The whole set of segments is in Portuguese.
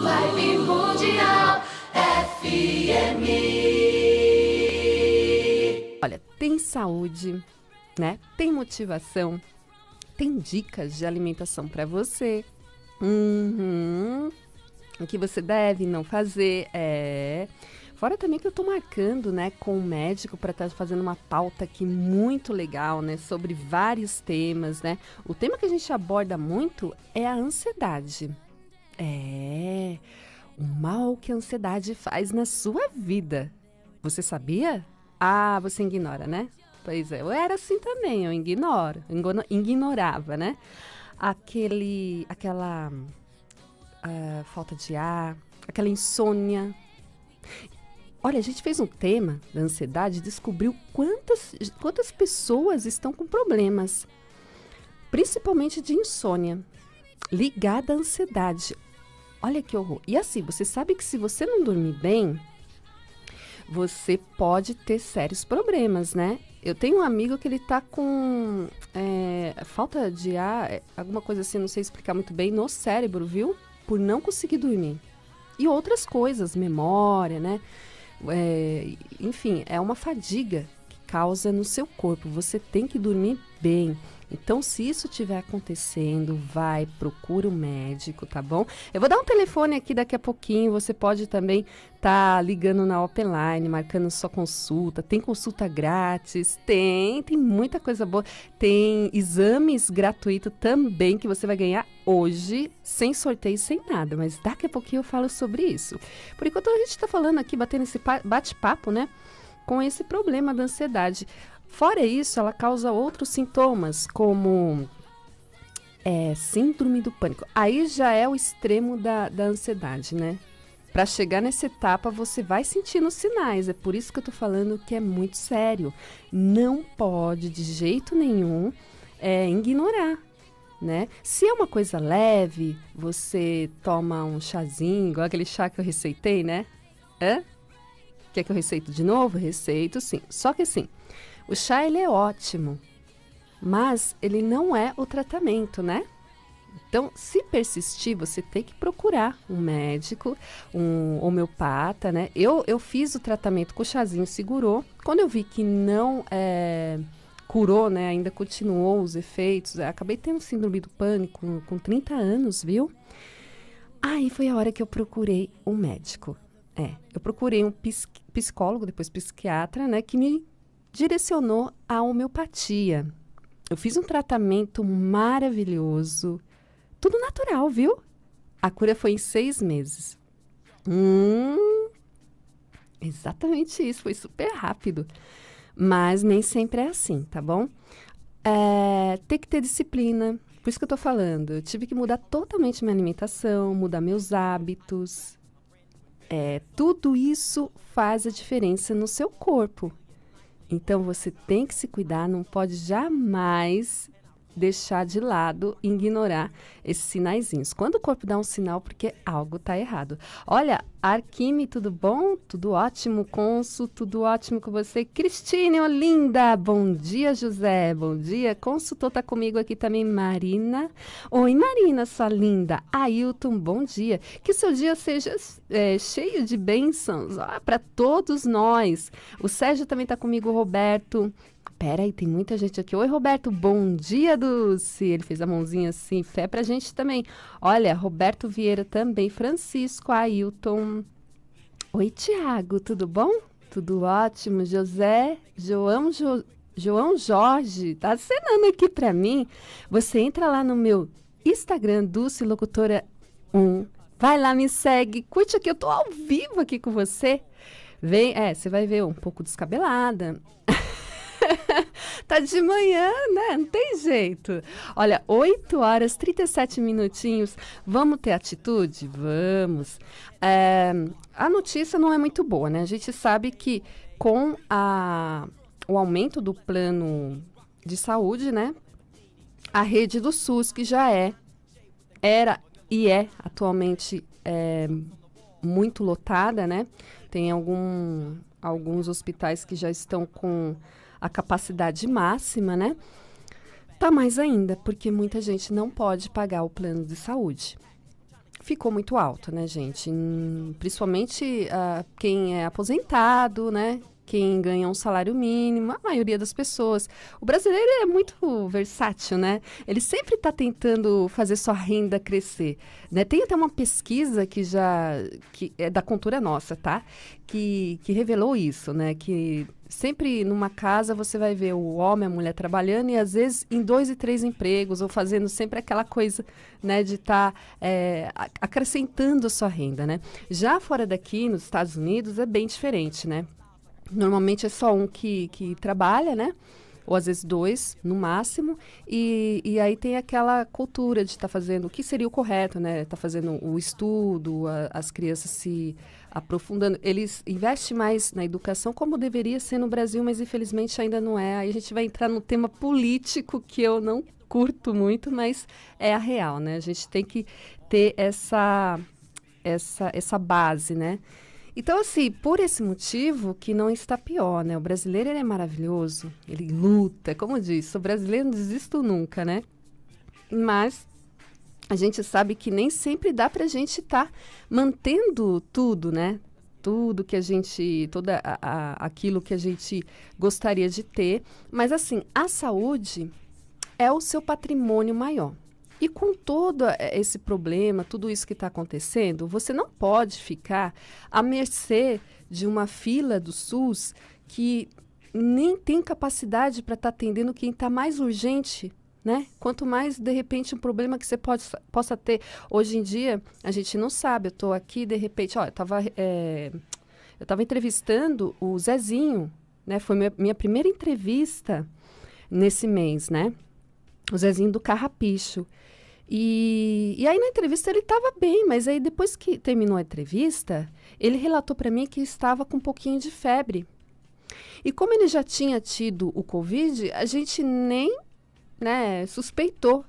Live Mundial FM. Olha, tem saúde, né? Tem motivação, tem dicas de alimentação para você. Uhum. O que você deve não fazer é. Fora também que eu tô marcando, né, com o médico para estar tá fazendo uma pauta aqui muito legal, né, sobre vários temas, né? O tema que a gente aborda muito é a ansiedade. É, o mal que a ansiedade faz na sua vida. Você sabia? Ah, você ignora, né? Pois é, eu era assim também, eu ignoro, ignorava, né? Aquele, aquela uh, falta de ar, aquela insônia. Olha, a gente fez um tema da ansiedade e descobriu quantas, quantas pessoas estão com problemas, principalmente de insônia, ligada à ansiedade. Olha que horror. E assim, você sabe que se você não dormir bem, você pode ter sérios problemas, né? Eu tenho um amigo que ele tá com é, falta de ar, é, alguma coisa assim, não sei explicar muito bem, no cérebro, viu? Por não conseguir dormir. E outras coisas, memória, né? É, enfim, é uma fadiga causa no seu corpo. Você tem que dormir bem. Então, se isso estiver acontecendo, vai, procura o um médico, tá bom? Eu vou dar um telefone aqui daqui a pouquinho. Você pode também estar tá ligando na Line, marcando sua consulta. Tem consulta grátis, tem, tem muita coisa boa. Tem exames gratuitos também que você vai ganhar hoje, sem sorteio, sem nada. Mas daqui a pouquinho eu falo sobre isso. Por enquanto, a gente está falando aqui, batendo esse bate-papo, né? com esse problema da ansiedade. Fora isso, ela causa outros sintomas, como é, síndrome do pânico. Aí já é o extremo da, da ansiedade, né? Para chegar nessa etapa, você vai sentindo sinais. É por isso que eu tô falando que é muito sério. Não pode, de jeito nenhum, é, ignorar. Né? Se é uma coisa leve, você toma um chazinho, igual aquele chá que eu receitei, né? Hã? Quer que eu receito de novo? Receito, sim. Só que assim, o chá ele é ótimo, mas ele não é o tratamento, né? Então, se persistir, você tem que procurar um médico, um homeopata, né? Eu, eu fiz o tratamento com o chazinho, segurou. Quando eu vi que não é, curou, né? Ainda continuou os efeitos. Acabei tendo síndrome do pânico com 30 anos, viu? Aí foi a hora que eu procurei um médico. É, eu procurei um psicólogo, depois psiquiatra, né, que me direcionou à homeopatia. Eu fiz um tratamento maravilhoso, tudo natural, viu? A cura foi em seis meses. Hum, exatamente isso, foi super rápido. Mas nem sempre é assim, tá bom? É, tem que ter disciplina, por isso que eu tô falando. Eu tive que mudar totalmente minha alimentação, mudar meus hábitos, é, tudo isso faz a diferença no seu corpo. Então você tem que se cuidar, não pode jamais deixar de lado, ignorar esses sinaizinhos. Quando o corpo dá um sinal, porque algo está errado. Olha, Arquime, tudo bom? Tudo ótimo, Consul, tudo ótimo com você. Cristine, linda. bom dia, José, bom dia. Consultor tá comigo aqui também, Marina. Oi, Marina, sua linda. Ailton, bom dia. Que seu dia seja é, cheio de bênçãos para todos nós. O Sérgio também tá comigo, Roberto. Pera aí, tem muita gente aqui. Oi, Roberto, bom dia, Dulce. Ele fez a mãozinha assim, fé pra gente também. Olha, Roberto Vieira também, Francisco Ailton. Oi, Tiago, tudo bom? Tudo ótimo. José, João, jo, João Jorge, tá acenando aqui pra mim. Você entra lá no meu Instagram, Dulce Locutora 1. Vai lá, me segue, curte aqui, eu tô ao vivo aqui com você. Vem, é, você vai ver um pouco descabelada. tá de manhã, né? Não tem jeito. Olha, 8 horas 37 minutinhos. Vamos ter atitude? Vamos. É, a notícia não é muito boa, né? A gente sabe que com a, o aumento do plano de saúde, né? A rede do SUS, que já é, era e é atualmente é, muito lotada, né? Tem algum, alguns hospitais que já estão com a capacidade máxima, né? Tá mais ainda, porque muita gente não pode pagar o plano de saúde. Ficou muito alto, né, gente? Principalmente uh, quem é aposentado, né? quem ganha um salário mínimo, a maioria das pessoas. O brasileiro é muito versátil, né? Ele sempre está tentando fazer sua renda crescer. Né? Tem até uma pesquisa que já que é da cultura nossa, tá? Que, que revelou isso, né? Que sempre numa casa você vai ver o homem, a mulher trabalhando e às vezes em dois e três empregos ou fazendo sempre aquela coisa, né, de estar tá, é, acrescentando a sua renda, né? Já fora daqui, nos Estados Unidos, é bem diferente, né? Normalmente é só um que, que trabalha, né? Ou às vezes dois, no máximo. E, e aí tem aquela cultura de estar tá fazendo o que seria o correto, né? Tá fazendo o estudo, a, as crianças se aprofundando. Eles investem mais na educação, como deveria ser no Brasil, mas infelizmente ainda não é. Aí a gente vai entrar no tema político que eu não curto muito, mas é a real, né? A gente tem que ter essa, essa, essa base, né? Então, assim, por esse motivo que não está pior, né? O brasileiro é maravilhoso, ele luta, como disse, o brasileiro não desisto nunca, né? Mas a gente sabe que nem sempre dá para a gente estar tá mantendo tudo, né? Tudo que a gente, toda a, a, aquilo que a gente gostaria de ter. Mas, assim, a saúde é o seu patrimônio maior. E com todo eh, esse problema, tudo isso que está acontecendo, você não pode ficar à mercê de uma fila do SUS que nem tem capacidade para estar tá atendendo quem está mais urgente né? Quanto mais, de repente, um problema que você pode, possa ter. Hoje em dia, a gente não sabe. Eu estou aqui, de repente, ó, eu estava é, eh, entrevistando o Zezinho, né? Foi minha, minha primeira entrevista nesse mês, né? o Zezinho do Carrapicho. E, e aí na entrevista ele estava bem, mas aí depois que terminou a entrevista, ele relatou para mim que estava com um pouquinho de febre. E como ele já tinha tido o Covid, a gente nem né, suspeitou.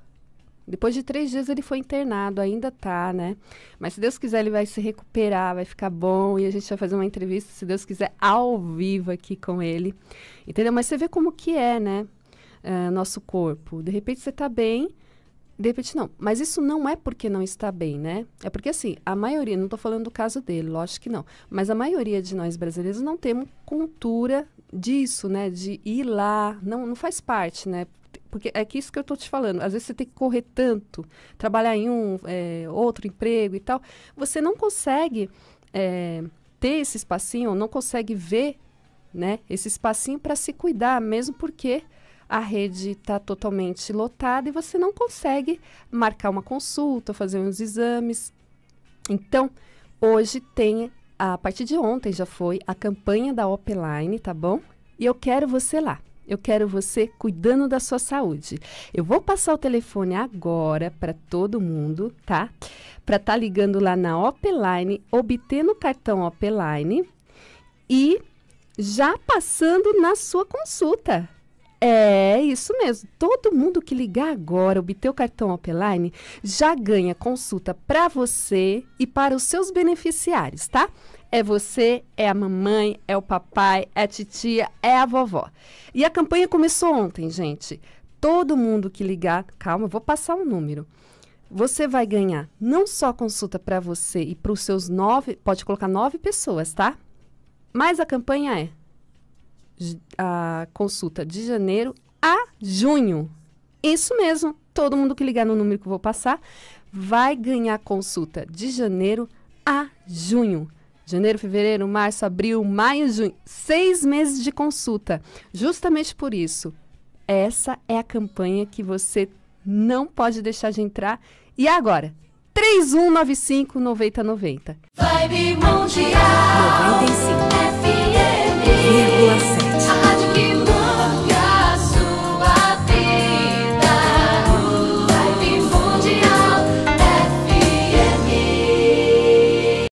Depois de três dias ele foi internado, ainda tá, né? Mas se Deus quiser, ele vai se recuperar, vai ficar bom e a gente vai fazer uma entrevista, se Deus quiser, ao vivo aqui com ele. Entendeu? Mas você vê como que é, né? É, nosso corpo. De repente você está bem, de repente não. Mas isso não é porque não está bem, né? É porque assim, a maioria, não estou falando do caso dele, lógico que não, mas a maioria de nós brasileiros não temos cultura disso, né? De ir lá, não, não faz parte, né? Porque é que isso que eu estou te falando. Às vezes você tem que correr tanto, trabalhar em um, é, outro emprego e tal. Você não consegue é, ter esse espacinho, não consegue ver né, esse espacinho para se cuidar, mesmo porque a rede está totalmente lotada e você não consegue marcar uma consulta, fazer uns exames. Então, hoje tem, a partir de ontem já foi, a campanha da Opline, tá bom? E eu quero você lá. Eu quero você cuidando da sua saúde. Eu vou passar o telefone agora para todo mundo, tá? Para estar tá ligando lá na Opline, obtendo o cartão Opline e já passando na sua consulta. É, isso mesmo. Todo mundo que ligar agora, obter o cartão Opeline, já ganha consulta para você e para os seus beneficiários, tá? É você, é a mamãe, é o papai, é a titia, é a vovó. E a campanha começou ontem, gente. Todo mundo que ligar, calma, vou passar um número você vai ganhar não só consulta para você e para os seus nove, pode colocar nove pessoas, tá? Mas a campanha é a consulta de janeiro a junho. Isso mesmo, todo mundo que ligar no número que eu vou passar vai ganhar consulta de janeiro a junho. Janeiro, fevereiro, março, abril, maio, junho. Seis meses de consulta. Justamente por isso, essa é a campanha que você não pode deixar de entrar. E agora? 3195 9090. Vibe Mundial 95 Vírgula sete.